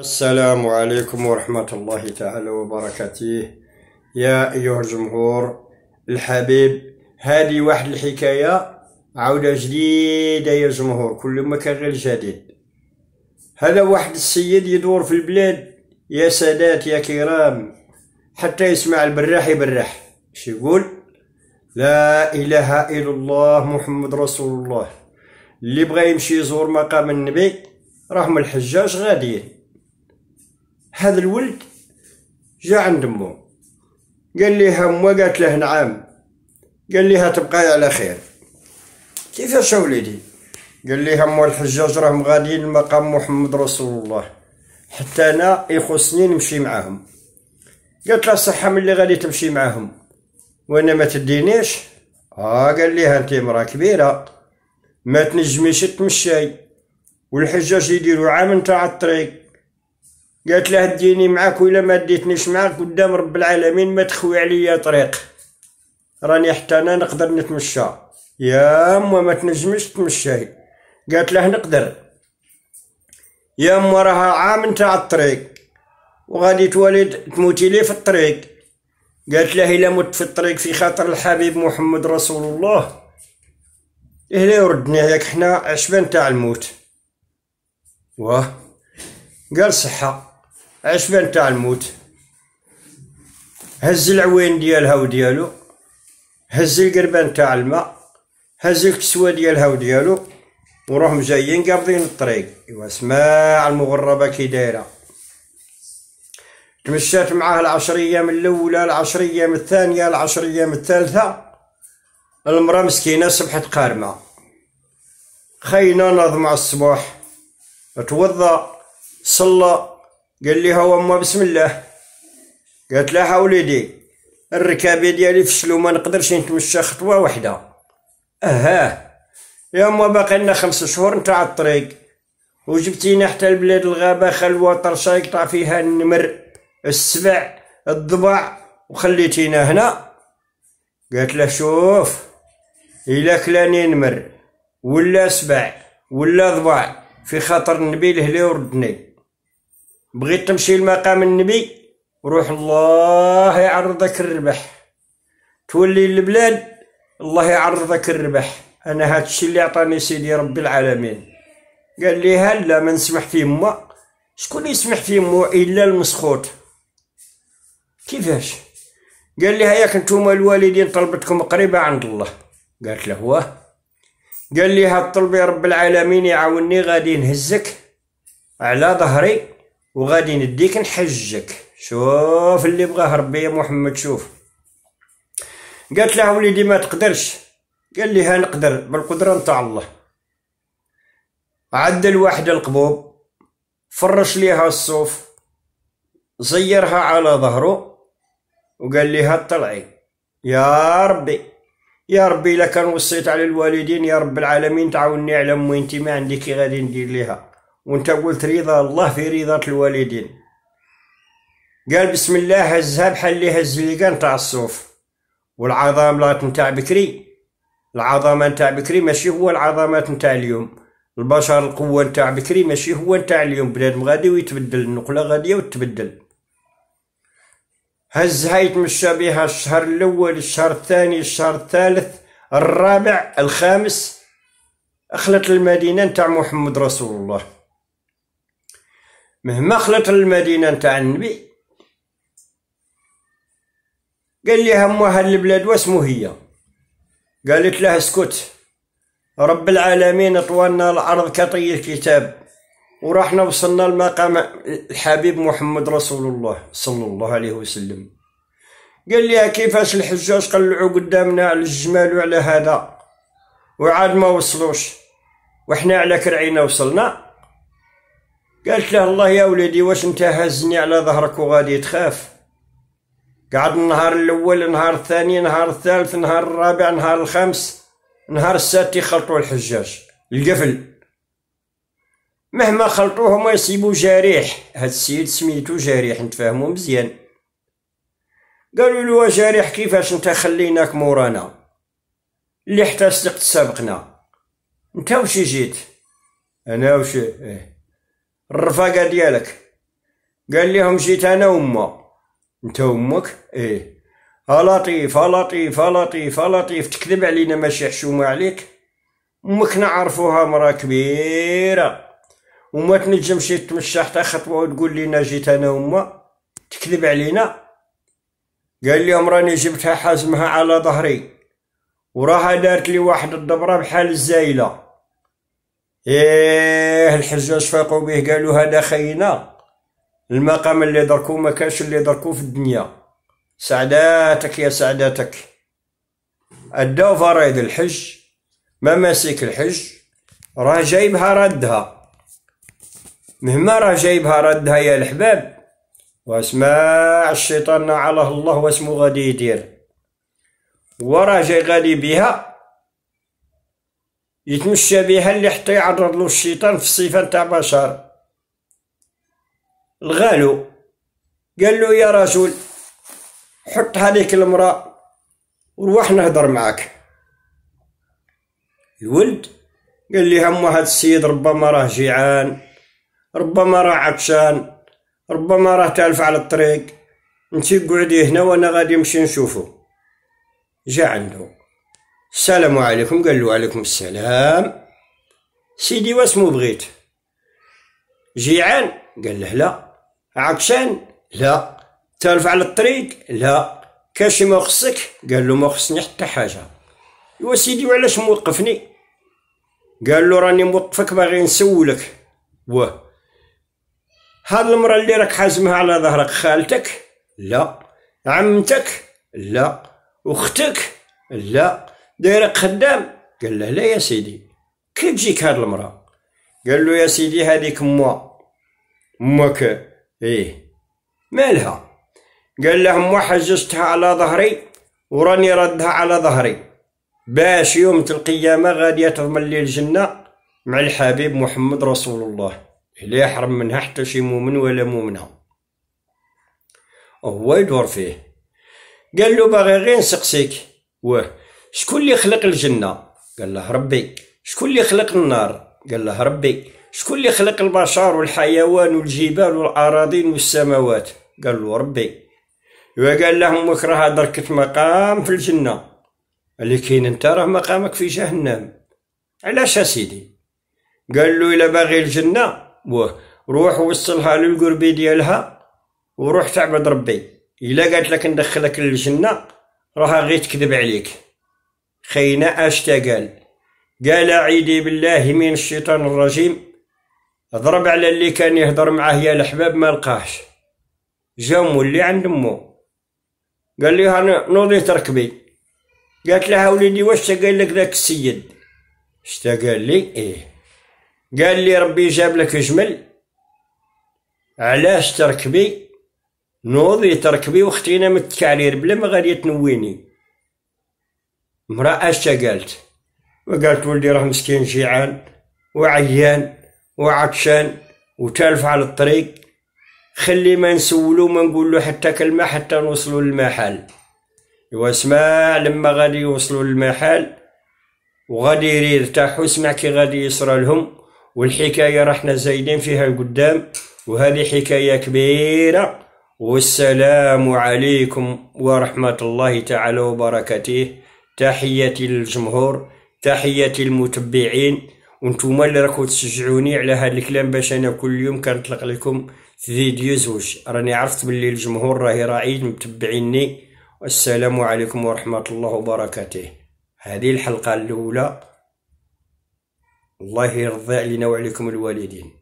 السلام عليكم ورحمة الله تعالى وبركاته يا أيها الجمهور الحبيب هذه واحد الحكاية عودة جديدة يا جمهور كل ما كان غير جديد هذا واحد السيد يدور في البلاد يا سادات يا كرام حتى يسمع البراح يبرح اش يقول لا إله إلا الله محمد رسول الله اللي بغى يمشي يزور مقام النبي راهم الحجاج غاديين هذا الولد جا عند امه قال لها امه قالت له نعم قال لها تبقاي على خير كيفاش وليدي قال لها امه الحجاج راهم غاديين لمقام محمد رسول الله حتى انا يخصني نمشي معاهم قالت لها صحه ملي غادي تمشي معاهم وانا ما تدينيش اه قال لها انت مرا كبيره ما تنجميش تمشي والحجاج يديروا عام نتاع الطريق قالت له ديني معاك ولا ما ديتنيش معاك قدام رب العالمين ما تخوي عليا طريق راني حتى أنا نقدر نتمشى يا أما ما تنجمش تمشي قالت له نقدر يا أما راها عام نتاع الطريق وغادي تولد تموتي لي في الطريق قالت له إلا مت في الطريق في خاطر الحبيب محمد رسول الله لا يردني عليك حنا عشبان تاع الموت واه قال صحه عشبان تاع الموت هز العوين ديالها وديالو هز القربان تاع الماء هز الكسوة ديالها وديالو وروحهم جايين قابضين الطريق ايوا سماع المغربة كي دايرة تمشات معاه العشر ايام الاولى العشر ايام الثانية العشر ايام الثالثة المرأة مسكينة صبحت قارمة خينا نظم على الصباح توضا صلى قال لي هو أما بسم الله قالت لها وليدي الركابة ديالي فشلوا ما نقدرش نتمشى خطوة واحدة أها يا أما باقي لنا خمس شهور نتاع الطريق وجبتينا حتى لبلاد الغابة خلوة طرشة يقطع فيها النمر السبع الضبع وخليتينا هنا قالت له شوف إلا كلاني نمر ولا سبع ولا ضبع في خاطر النبي لهلي وردني بغيت تمشي لمقام النبي روح الله يعرضك الربح تولي البلاد الله يعرضك الربح انا هادشي اللي عطاني سيدي رب العالمين قال لي هلا ما نسمح في ما شكون يسمح في مو الا المسخوط كيفاش قال لي هياك نتوما الوالدين طلبتكم قريبه عند الله قالت له هو قال لي هاد طلبي رب العالمين يعاوني غادي نهزك على ظهري وغادي نديك نحجك شوف اللي بغاه ربي يا محمد شوف قالت لها وليدي ما تقدرش قال ها نقدر بالقدره نتاع الله عدل واحد القبوب فرش ليها الصوف زيرها على ظهره وقال لها طلعي يا ربي يا ربي لكان وصيت على الوالدين يا رب العالمين تعاوني على امي انت ما عندك غادي ندير ليها وانت قلت رضا الله في رضا الوالدين قال بسم الله هزها بحال اللي هز الليقان تاع الصوف لا نتاع بكري العظمه نتاع بكري ماشي هو العظمات نتاع اليوم البشر القوه نتاع بكري ماشي هو نتاع اليوم بنادم غادي ويتبدل النقله غاديه وتتبدل هزها يتمشى بها الشهر الاول الشهر الثاني الشهر الثالث الرابع الخامس اخلت المدينه نتاع محمد رسول الله مهما خلط المدينة نتاع النبي قال لي هم هاد البلاد واسمو هي قالت له اسكت رب العالمين طوالنا الأرض كطي الكتاب ورحنا وصلنا لمقام الحبيب محمد رسول الله صلى الله عليه وسلم قال لي كيفاش الحجاج قلعوا قدامنا على الجمال وعلى هذا وعاد ما وصلوش وحنا على كرعينا وصلنا قالت له الله يا ولدي واش انت هزني على ظهرك وغادي تخاف قعد النهار الاول نهار الثاني نهار الثالث نهار الرابع نهار الخامس نهار السادس يخلطوا الحجاج القفل مهما خلطوه ما يصيبوا جريح هاد السيد سميتو جريح نتفاهمو مزيان قالوا له جريح كيفاش انت خليناك مورانا اللي احتسقت سبقنا انت وش جيت انا وش اه الرفاقة ديالك قال لهم جيت أنا وما أنت أمك إيه لطيف لطيف لطيف لطيف تكذب علينا ماشي حشومة عليك أمك نعرفوها مرا كبيرة وما تنجمش تمشى حتى خطوة وتقول لينا جيت أنا وما تكذب علينا قال لهم راني جبتها حازمها على ظهري وراها دارت لي واحد الدبرة بحال الزايلة ايه الحجاج فاقوا به قالوا هذا خينا المقام اللي دركو ما كانش اللي دركو في الدنيا سعداتك يا سعداتك اداو فرائض الحج مماسك الحج راه جايبها ردها مهما راه جايبها ردها يا الحباب واسمع الشيطان على الله واسمو غادي يدير وراه جاي غادي بها يتمشى بها اللي حتى يعرض له الشيطان في الصفة نتاع بشر الغالو قال له يا رجل حط هذيك المرأة وروح نهضر معاك الولد قال لي هم هاد السيد ربما راه جيعان ربما راه عطشان ربما راه تالف على الطريق انتي قعدي هنا وانا غادي نمشي نشوفو جا عنده السلام عليكم قال له عليكم السلام سيدي واسمو بغيت جيعان قال له لا عطشان لا تالف على الطريق لا كاشي ما خصك قال له ما خصني حتى حاجه ايوا سيدي وعلاش موقفني قال له راني موقفك باغي نسولك واه هاد المرأة اللي راك حازمها على ظهرك خالتك لا عمتك لا اختك لا دايرك خدام قال له لا يا سيدي كي تجيك هاد المراه قال له يا سيدي هذيك مو موك ايه مالها قال له مو حجزتها على ظهري وراني ردها على ظهري باش يوم القيامه غادي تضمن لي الجنه مع الحبيب محمد رسول الله لا يحرم منها حتى شي مؤمن ولا مؤمنه هو يدور فيه قال له باغي غير نسقسيك واه شكون اللي خلق الجنه قال له ربي شكون اللي خلق النار قال له ربي شكون اللي خلق البشر والحيوان والجبال والاراضين والسماوات قال له ربي وقال لهم وكره دركت مقام في الجنة كاين انت راه مقامك في جهنم علاش سيدي قال له الا باغي الجنة واه روح وصلها للقربي ديالها وروح تعبد ربي الا قالت لك ندخلك للجنة راها غير تكذب عليك خينا أشتغل قال عيدي بالله من الشيطان الرجيم ضرب على اللي كان يهضر معاه يا الحباب ما لقاهش جا مولي عند مو قال لي نوضي تركبي قالت لها وليدي واش قال لك ذاك السيد شتا قال لي ايه قال لي ربي جاب لك جمل علاش تركبي نوضي تركبي واختينا متكعرير بلا ما غادي تنويني امرأة قالت وقالت ولدي راه مسكين جيعان وعيان وعطشان وتالف على الطريق خلي ما نسولو ما نقولو حتى كلمة حتى نوصلو للمحل واسمع لما غادي يوصلوا للمحل وغادي يرتاحوا اسمع كي غادي يصرى لهم والحكاية رحنا زايدين فيها القدام وهذه حكاية كبيرة والسلام عليكم ورحمة الله تعالى وبركاته تحياتي للجمهور تحياتي للمتبعين وانتم اللي راكم تشجعوني على هذا الكلام باش انا كل يوم كنطلق لكم فيديو زوج راني عرفت باللي الجمهور راه راعي متبعيني والسلام عليكم ورحمه الله وبركاته هذه الحلقه الاولى الله يرضى علينا وعليكم الوالدين